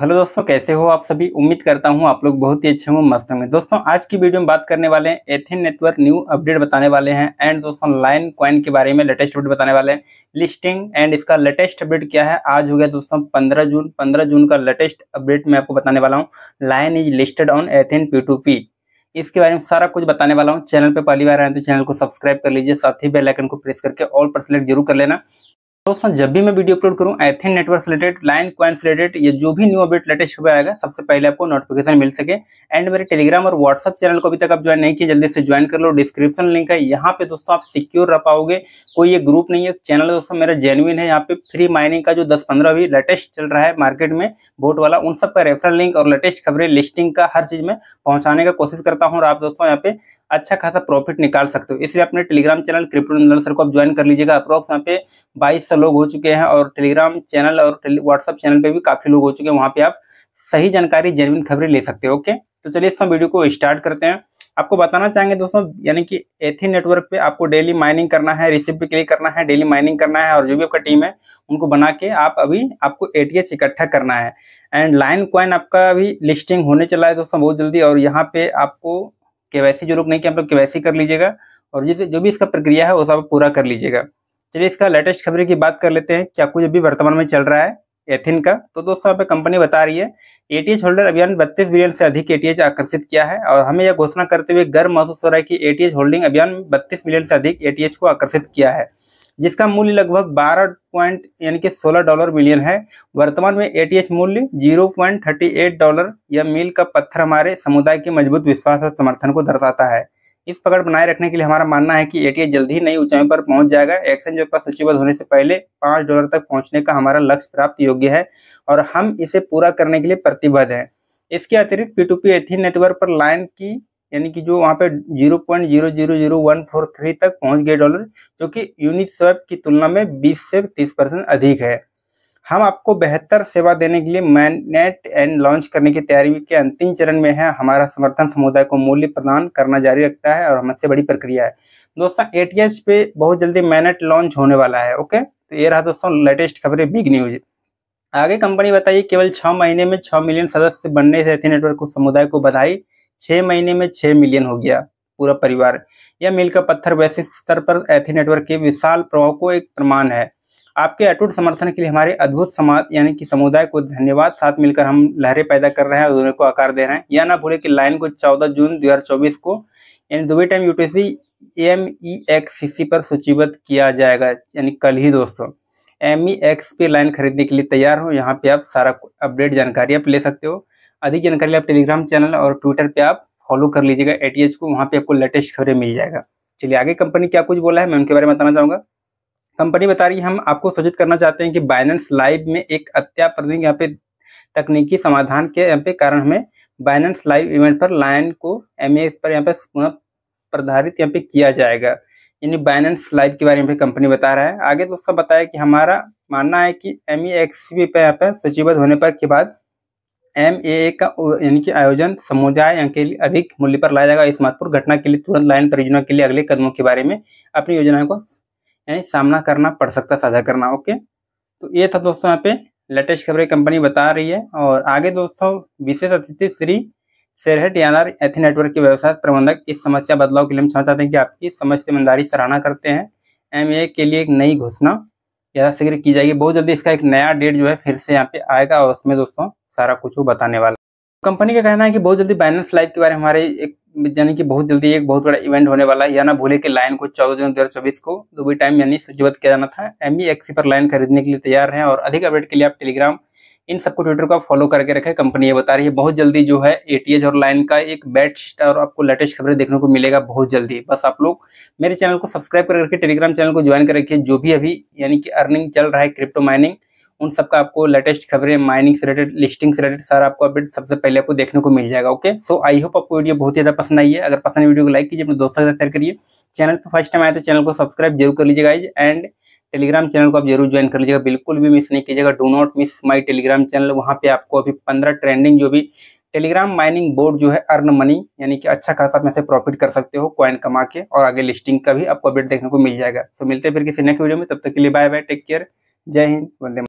hello दोस्तों कैसे हो आप सभी उम्मीद करता हूँ आप लोग बहुत ही अच्छे होंगे मस्त होंगे दोस्तों आज की वीडियो में बात करने वाले हैं एथेन नेटवर्क न्यू अपडेट बताने वाले हैं एंड दोस्तों लाइन क्वाइन के बारे में लेटेस्ट अपडेट बताने वाले हैं लिस्टिंग एंड इसका लेटेस्ट अपडेट क्या है आज हो गया दोस्तों पंद्रह जून पंद्रह जून का लेटेस्ट अपडेट मैं आपको बताने वाला हूँ line is listed on Athene P P इसके बारे में सारा कुछ बताने वाला हूँ चैनल पे पहली बार आए तो चैनल को सब्सक्राइब कर लीजिए साथ ही बेल आइकन को प्रेस करके ऑल पर सेलेक्ट जरूर कर लेना दोस्तों जब भी मैं वीडियो अपलोड करूं Athene network related line coin related या जो भी न्यू अपडेट लेटेस्ट खबर आएगा सबसे पहले आपको नोटिफिकेशन मिल सके एंड मेरे टेलीग्राम और व्हाट्सअप चैनल को अभी तक आप ज्वाइन नहीं किया जल्दी से ज्वाइन कर लो डिस्क्रिप्शन लिंक है यहाँ पे दोस्तों आप सिक्योर रह पाओगे कोई ये ग्रुप नहीं है चैनल दोस्तों मेरा जेनुइन है यहाँ पे फ्री माइनिंग का जो दस पंद्रह अभी लेटेस्ट चल रहा है मार्केट में बोट वाला उन सब का रेफरल लिंक और लेटेस्ट खबरें लिस्टिंग का हर चीज में पहुंचाने का कोशिश करता हूँ और आप दोस्तों यहाँ पे अच्छा खासा प्रॉफिट निकाल सकते हो इसलिए अपने टेलीग्राम चैनल क्रिप्टो सर को आप ज्वाइन कर लीजिएगा अप्रोक्स यहाँ पे बाईस से लोग हो चुके हैं और टेलीग्राम चैनल और व्हाट्सअप चैनल पे भी काफ़ी लोग हो चुके हैं वहाँ पे आप सही जानकारी जेनविन खबरें ले सकते हो ओके तो चलिए इस वीडियो को स्टार्ट करते हैं आपको बताना चाहेंगे दोस्तों यानी कि एथी नेटवर्क पे आपको डेली माइनिंग करना है रिसिप पे क्लिक करना है डेली माइनिंग करना है और जो भी आपका टीम है उनको बना के आप अभी आपको एटीएच इकट्ठा करना है एंड लाइन क्वाइन आपका अभी लिस्टिंग होने चला है दोस्तों बहुत जल्दी और यहाँ पे आपको के जो लोग नहीं कि आप लोग के कर लीजिएगा और जो भी इसका प्रक्रिया है वो सब पूरा कर लीजिएगा चलिए इसका लेटेस्ट खबर की बात कर लेते हैं क्या कुछ अभी वर्तमान में चल रहा है एथिन का तो दोस्तों यहाँ पे कंपनी बता रही है एटीएच होल्डर अभियान 32 बिलियन से अधिक एटीएच आकर्षित किया है और हमें यह घोषणा करते हुए गर्व महसूस हो रहा है कि एटीएच होल्डिंग अभियान 32 बिलियन से अधिक एटीएच को आकर्षित किया है जिसका मूल्य लगभग 12 पॉइंट यानी कि 16 डॉलर मिलियन है वर्तमान में एटीएच मूल्य 0.38 डॉलर या मील का पत्थर हमारे समुदाय के मजबूत विश्वास और समर्थन को दर्शाता है इस पकड़ बनाए रखने के लिए हमारा मानना है कि एटीएस जल्द ही नई ऊंचाई पर पहुंच जाएगा एक्शन पर सूचीबद्ध होने से पहले पांच डॉलर तक पहुंचने का हमारा लक्ष्य प्राप्त योग्य है और हम इसे पूरा करने के लिए प्रतिबद्ध हैं इसके अतिरिक्त पी टू एथिन नेटवर्क पर लाइन की यानी कि जो वहाँ पे zero point zero zero zero one four three तक पहुँच गए डॉलर जो कि यूनिट स्वैप की तुलना में बीस से तीस परसेंट अधिक है हम आपको बेहतर सेवा देने के लिए मैनेट एंड लॉन्च करने की तैयारी के अंतिम चरण में है हमारा समर्थन समुदाय को मूल्य प्रदान करना जारी रखता है और हमसे बड़ी प्रक्रिया है दोस्तों ए पे बहुत जल्दी मैनेट लॉन्च होने वाला है ओके तो ये रहा दोस्तों लेटेस्ट खबरें बिग न्यूज आगे कंपनी बताइए केवल छह महीने में छह मिलियन सदस्य बनने से थे नेटवर्क को समुदाय को बधाई छह महीने में छह मिलियन हो गया पूरा परिवार यह मिलकर पत्थर वैश्विक स्तर पर एथी नेटवर्क के विशाल प्रभाव को एक प्रमाण है आपके अटूट समर्थन के लिए हमारे अद्भुत समाज यानी कि समुदाय को धन्यवाद साथ मिलकर हम लहरें पैदा कर रहे हैं और उन्हें को आकार दे रहे हैं या ना भूलें कि लाइन को 14 जून 2024 को यानी Dubai time UTC M E X C पर सूचीबद्ध किया जाएगा यानी कल ही दोस्तों एम ई एक्स पे लाइन खरीदने के लिए तैयार हो यहाँ पे आप सारा अपडेट जानकारी आप ले सकते हो अधिक जानकारी आप टेलीग्राम चैनल और ट्विटर पर आप फॉलो कर लीजिएगा ए को वहाँ पर आपको लेटेस्ट खबरें मिल जाएगा चलिए आगे कंपनी क्या कुछ बोला है मैं उनके बारे में बताना चाहूँगा कंपनी बता रही है हम आपको सूचित करना चाहते हैं कि बाइनेंस लाइव में एक अत्याप्रधिक यहाँ पे तकनीकी समाधान के यहाँ पे कारण हमें बाइनेंस लाइव इवेंट पर लाइन को एम पर यहाँ पे पुनः प्रधारित यहाँ पे किया जाएगा यानी बाइनेंस लाइव के बारे में कंपनी बता रहा है आगे तो उसका बताया कि हमारा मानना है कि एम ई एक्स बी पे यहाँ पे सूचीबद्ध होने पर के बाद एम ए का यानी कि आयोजन समुदाय के लिए अधिक मूल्य पर लाया जाएगा इस महत्वपूर्ण घटना के लिए तुरंत लाइन परियोजना के लिए अगले कदमों के बारे में अपनी योजना को सामना करना पड़ सकता साझा करना ओके तो ये था दोस्तों यहाँ पे लेटेस्ट खबरें कंपनी बता रही है और आगे दोस्तों विशेष अतिथि श्री शेरहट यादार एथी नेटवर्क के व्यवसाय प्रबंधक इस समस्या बदलाव के लिए हम चाहते हैं कि आपकी समझ से ईमानदारी सराहना करते हैं एम के लिए एक नई घोषणा यथाशीघ्र की जाएगी बहुत जल्दी इसका एक नया डेट जो है फिर से यहाँ पे आएगा और उसमें दोस्तों सारा कुछ बताने वाला कंपनी का कहना है कि बहुत जल्दी बैलेंस लाइफ के बारे में हमारे एक यानी कि बहुत जल्दी एक बहुत बड़ा इवेंट होने वाला है या ना भूले कि लाइन को चौदह जून दो को दुबई टाइम यानी सूचीबद्ध किया जाना था एम e पर लाइन खरीदने के लिए तैयार हैं और अधिक अपडेट के लिए आप टेलीग्राम इन सबको ट्विटर को फॉलो करके रखें कंपनी ये बता रही है बहुत जल्दी जो है ए और लाइन का एक बेस्ट और आपको लेटेस्ट खबरें देखने को मिलेगा बहुत जल्दी बस आप लोग मेरे चैनल को सब्सक्राइब करके टेलीग्राम चैनल को ज्वाइन कर रखिए जो भी अभी यानी कि अर्निंग चल रहा है क्रिप्टो माइनिंग उन सबका आपको लेटेस्ट खबरें माइनिंग से रिलेटेड लिस्टिंग से रिलेटेड सारा आपको अपडेट सबसे पहले आपको देखने को मिल जाएगा ओके सो आई होप आपको वीडियो बहुत ज्यादा पसंद आई है अगर पसंद वीडियो को लाइक कीजिए अपने दोस्तों के साथ शेयर करिए चैनल पर फर्स्ट टाइम आए तो चैनल को सब्सक्राइब जरूर कर लीजिएगा एंड टेलीग्राम चैनल को आप जरूर ज्वाइन कर लीजिएगा बिल्कुल भी मिस नहीं कीजिएगा do not miss my Telegram channel वहाँ पे आपको अभी पंद्रह ट्रेंडिंग जो भी टेलीग्राम माइनिंग बोर्ड जो है अर्न मनी यानी कि अच्छा खासा में से प्रॉफिट कर सकते हो कॉइन कमा के और आगे लिस्टिंग का भी आपको अपडेट देखने को मिल जाएगा तो मिलते हैं फिर किसी नेक्स्ट वीडियो में तब तक के लिए बाय बाय टेक केयर जय हिंद वंदे